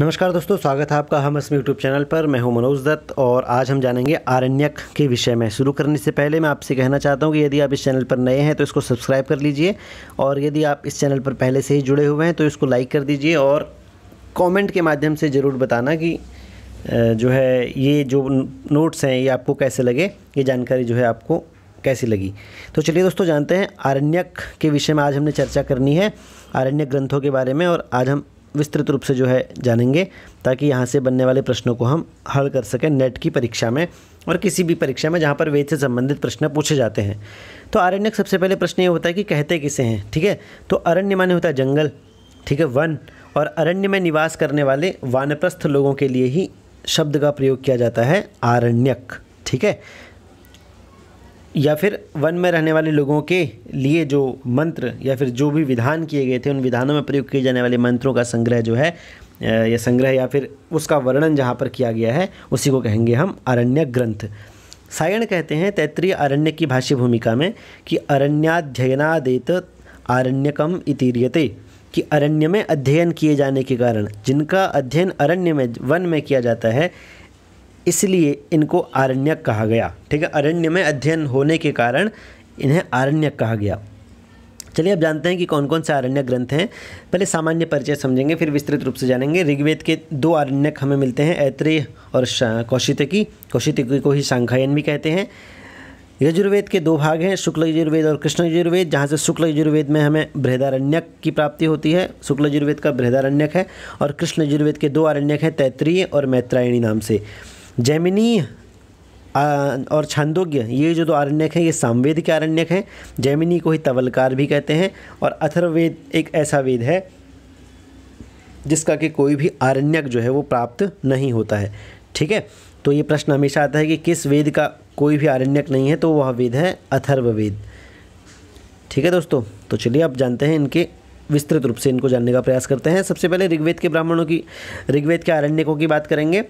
नमस्कार दोस्तों स्वागत है आपका हम असमी यूट्यूब चैनल पर मैं हूं मनोज दत्त और आज हम जानेंगे आरण्यक के विषय में शुरू करने से पहले मैं आपसे कहना चाहता हूं कि यदि आप इस चैनल पर नए हैं तो इसको सब्सक्राइब कर लीजिए और यदि आप इस चैनल पर पहले से ही जुड़े हुए हैं तो इसको लाइक कर दीजिए और कॉमेंट के माध्यम से ज़रूर बताना कि जो है ये जो नोट्स हैं ये आपको कैसे लगे ये जानकारी जो है आपको कैसी लगी तो चलिए दोस्तों जानते हैं आरण्यक के विषय में आज हमने चर्चा करनी है आरण्यक ग्रंथों के बारे में और आज हम विस्तृत रूप से जो है जानेंगे ताकि यहाँ से बनने वाले प्रश्नों को हम हल कर सकें नेट की परीक्षा में और किसी भी परीक्षा में जहाँ पर वेद से संबंधित प्रश्न पूछे जाते हैं तो आरण्यक सबसे पहले प्रश्न ये होता है कि कहते किसे हैं ठीक है तो अरण्य माने होता है जंगल ठीक है वन और अरण्य में निवास करने वाले वानप्रस्थ लोगों के लिए ही शब्द का प्रयोग किया जाता है आरण्यक ठीक है या फिर वन में रहने वाले लोगों के लिए जो मंत्र या फिर जो भी विधान किए गए थे उन विधानों में प्रयोग किए जाने वाले मंत्रों का संग्रह जो है या संग्रह या फिर उसका वर्णन जहाँ पर किया गया है उसी को कहेंगे हम अरण्य ग्रंथ सायण कहते हैं तैतृय अरण्य की भाष्य भूमिका में कि अरण्याध्ययनादेत आरण्यकम इतीर्यते कि अरण्य में अध्ययन किए जाने के कारण जिनका अध्ययन अरण्य में वन में किया जाता है इसलिए इनको आरण्यक कहा गया ठीक है अरण्य में अध्ययन होने के कारण इन्हें आरण्यक कहा गया चलिए अब जानते हैं कि कौन कौन से आरण्य ग्रंथ हैं पहले सामान्य परिचय समझेंगे फिर विस्तृत रूप से जानेंगे ऋग्वेद के दो आरण्यक हमें मिलते हैं ऐत्रेय और कौशितकी कौशितकी को ही शांघायन भी कहते हैं यजुर्वेद के दो भाग हैं शुक्ल यजुर्वेद और कृष्ण यजुर्वेद जहाँ से शुक्ल यजुर्वेद में हमें बृहदारण्यक की प्राप्ति होती है शुक्ल यजुर्वेद का बृहदारण्यक है और कृष्ण यजुर्वेद के दो आरण्यक हैं तैत्रीय और मैत्रायणी नाम से जैमिनी और छांदोग्य ये जो दो आरण्यक हैं ये सामवेद के आरण्यक हैं जैमिनी को ही तवलकार भी कहते हैं और अथर्ववेद एक ऐसा वेद है जिसका कि कोई भी आरण्यक जो है वो प्राप्त नहीं होता है ठीक है तो ये प्रश्न हमेशा आता है कि किस वेद का कोई भी आरण्यक नहीं है तो वह वेद है अथर्ववेद ठीक है दोस्तों तो चलिए आप जानते हैं इनके विस्तृत रूप से इनको जानने का प्रयास करते हैं सबसे पहले ऋग्वेद के ब्राह्मणों की ऋग्वेद के आरण्यकों की बात करेंगे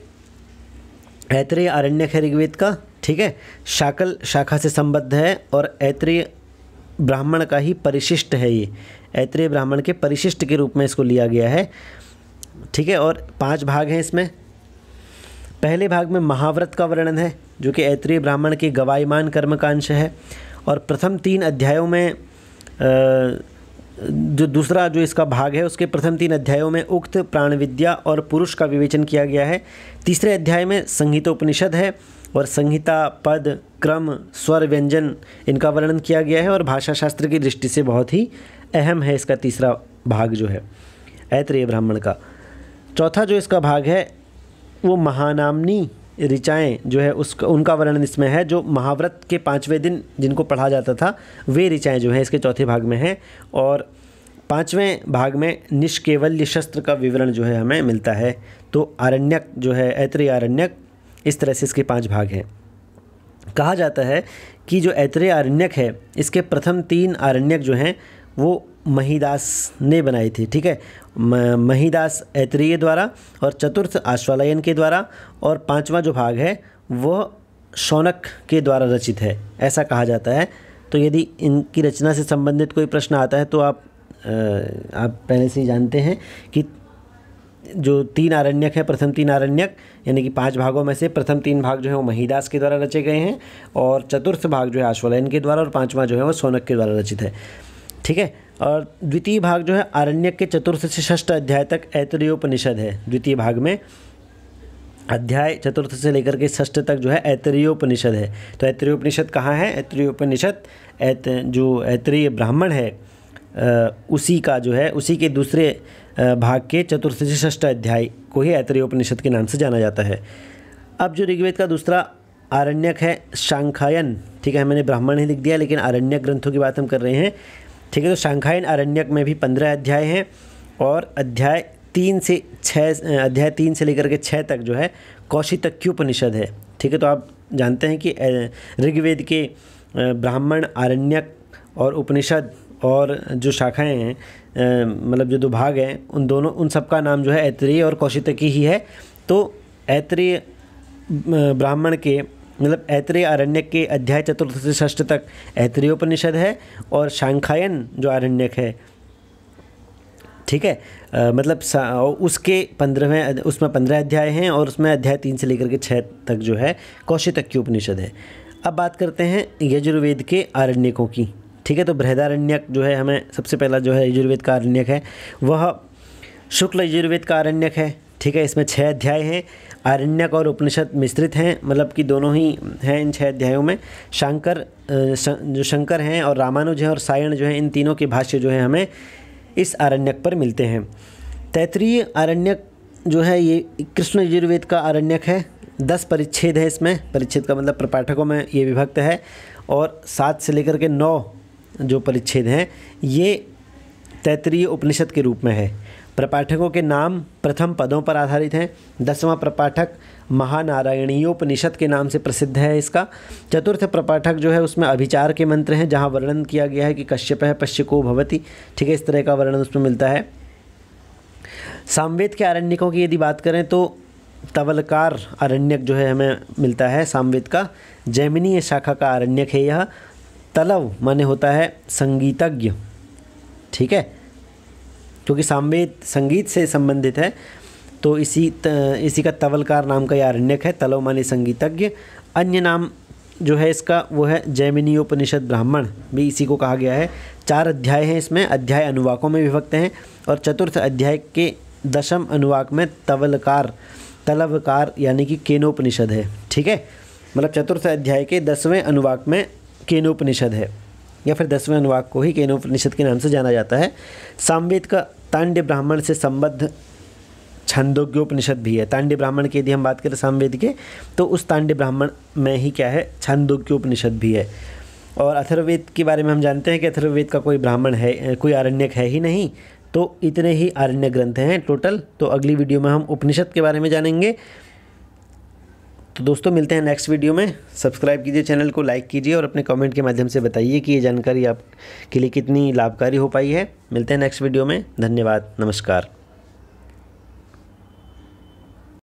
ऐतरीय अरण्य ऋग्वेद का ठीक है शाकल शाखा से संबद्ध है और ऐतरीय ब्राह्मण का ही परिशिष्ट है ये ऐतरीय ब्राह्मण के परिशिष्ट के रूप में इसको लिया गया है ठीक है और पांच भाग हैं इसमें पहले भाग में महाव्रत का वर्णन है जो कि ऐत्रीय ब्राह्मण के गवाईमान कर्म कांश है और प्रथम तीन अध्यायों में जो दूसरा जो इसका भाग है उसके प्रथम तीन अध्यायों में उक्त प्राण विद्या और पुरुष का विवेचन किया गया है तीसरे अध्याय में संहितोपनिषद है और संहिता पद क्रम स्वर व्यंजन इनका वर्णन किया गया है और भाषा शास्त्र की दृष्टि से बहुत ही अहम है इसका तीसरा भाग जो है ऐत्रेय ब्राह्मण का चौथा जो इसका भाग है वो महानामनी ऋचाएँ जो है उसका उनका वर्णन इसमें है जो महाव्रत के पाँचवें दिन जिनको पढ़ा जाता था वे ऋचाएँ जो हैं इसके चौथे भाग में हैं और पाँचवें भाग में निष्केवल्य शस्त्र का विवरण जो है हमें मिलता है तो आरण्यक जो है ऐत्रेय आरण्यक इस तरह से इसके पाँच भाग हैं कहा जाता है कि जो ऐत्रेय आरण्यक है इसके प्रथम तीन आरण्यक जो हैं वो महीदास ने बनाई थी ठीक है महीदास ऐतरीय द्वारा और चतुर्थ आश्वालयन के द्वारा और पांचवा जो भाग है वह शौनक के द्वारा रचित है ऐसा कहा जाता है तो यदि इनकी रचना से संबंधित कोई प्रश्न आता है तो आप आप पहले से ही जानते हैं कि जो तीन आरण्यक है प्रथम तीन आरण्यक यानी कि पांच भागों में से प्रथम तीन भाग जो है वो महीदास के द्वारा रचे गए हैं और चतुर्थ भाग जो है आश्वलयन के द्वारा और पांचवा जो है वो सोनक के द्वारा रचित है ठीक है और द्वितीय भाग जो है आरण्यक के चतुर्थ से षष्ठ अध्याय तक ऐतरीयोपनिषद है द्वितीय भाग में अध्याय चतुर्थ से लेकर के षष्ठ तक जो है ऐतरीयोपनिषद है तो ऐतरीयोपनिषद कहाँ है ऐतरीयोपनिषद ऐत जो ऐतरीय ब्राह्मण है उसी का जो है उसी के दूसरे भाग के चतुर्थ से षष्ठ अध्याय को ही ऐतरीयोपनिषद के नाम से जाना जाता है अब जो ऋग्वेद का दूसरा आरण्यक है शांखायन ठीक है मैंने ब्राह्मण ही लिख दिया लेकिन आरण्यक ग्रंथों की बात हम कर रहे हैं ठीक है तो शांघाइन अरण्यक में भी पंद्रह अध्याय हैं और अध्याय तीन से छः अध्याय तीन से लेकर के छः तक जो है कौशितक्योपनिषद है ठीक है तो आप जानते हैं कि ऋग्वेद के ब्राह्मण आरण्यक और उपनिषद और जो शाखाएं हैं मतलब जो दो भाग हैं उन दोनों उन सब का नाम जो है ऐतरेय और कौशितकी ही है तो ऐतरेय ब्राह्मण के मतलब ऐतरेय आरण्यक के अध्याय चतुर्थ से षष्ठ तक उपनिषद है और शांखायन जो आरण्यक है ठीक है आ, मतलब उसके पंद्रहवें उसमें पंद्रह अध्याय हैं और उसमें अध्याय तीन से लेकर के छः तक जो है तक की उपनिषद है अब बात करते हैं यजुर्वेद के आरण्यकों की ठीक है तो बृहदारण्यक जो है हमें सबसे पहला जो है यजुर्वेद का आरण्यक है वह शुक्ल यजुर्वेद का आरण्यक है ठीक है इसमें छः अध्याय हैं आरण्यक और उपनिषद मिश्रित हैं मतलब कि दोनों ही हैं इन छः अध्यायों में शंकर जो शंकर हैं और रामानुज हैं और सायण जो हैं इन तीनों के भाष्य जो हैं हमें इस आरण्यक पर मिलते हैं तैतरीय आरण्यक जो है ये कृष्ण यजुर्वेद का आरण्यक है दस परिच्छेद है इसमें परिच्छेद का मतलब प्रपाठकों में ये विभक्त है और सात से लेकर के नौ जो परिच्छेद हैं ये तैतरीय उपनिषद के रूप में है प्रपाठकों के नाम प्रथम पदों पर आधारित हैं दसवां प्रपाठक महानारायणीयोपनिषद के नाम से प्रसिद्ध है इसका चतुर्थ प्रपाठक जो है उसमें अभिचार के मंत्र हैं जहाँ वर्णन किया गया है कि कश्यप है पश्यको भवती ठीक है इस तरह का वर्णन उसमें मिलता है सामवेद के आरण्यकों की यदि बात करें तो तवलकार आरण्यक जो है हमें मिलता है सामवेद का जैमिनी शाखा का आरण्यक है यह तलव माने होता है संगीतज्ञ ठीक है क्योंकि सामवेद संगीत से संबंधित है तो इसी त, इसी का तवलकार नाम का यह अरण्यक है तलव माने संगीतज्ञ अन्य नाम जो है इसका वो है उपनिषद ब्राह्मण भी इसी को कहा गया है चार अध्याय हैं इसमें अध्याय अनुवाकों में विभक्त हैं और चतुर्थ अध्याय के दशम अनुवाक में तवलकार तलवकार यानी कि केनोपनिषद है ठीक है मतलब चतुर्थ अध्याय के दसवें अनुवाक में केनोपनिषद है या फिर दसवें अनुवाक को ही केनोपनिषद के नाम से जाना जाता है सामवेद का तांड्य ब्राह्मण से संबद्ध छंदोग्योपनिषद भी है तांड्य ब्राह्मण की यदि हम बात करें सामवेद के तो उस तांड्य ब्राह्मण में ही क्या है छंदोग्योपनिषद भी है और अथर्ववेद के बारे में हम जानते हैं कि अथर्ववेद का कोई ब्राह्मण है कोई आरण्यक है ही नहीं तो इतने ही आरण्य ग्रंथ हैं टोटल तो अगली वीडियो में हम उपनिषद के बारे में जानेंगे तो दोस्तों मिलते हैं नेक्स्ट वीडियो में सब्सक्राइब कीजिए चैनल को लाइक कीजिए और अपने कमेंट के माध्यम से बताइए कि ये जानकारी आपके लिए कितनी लाभकारी हो पाई है मिलते हैं नेक्स्ट वीडियो में धन्यवाद नमस्कार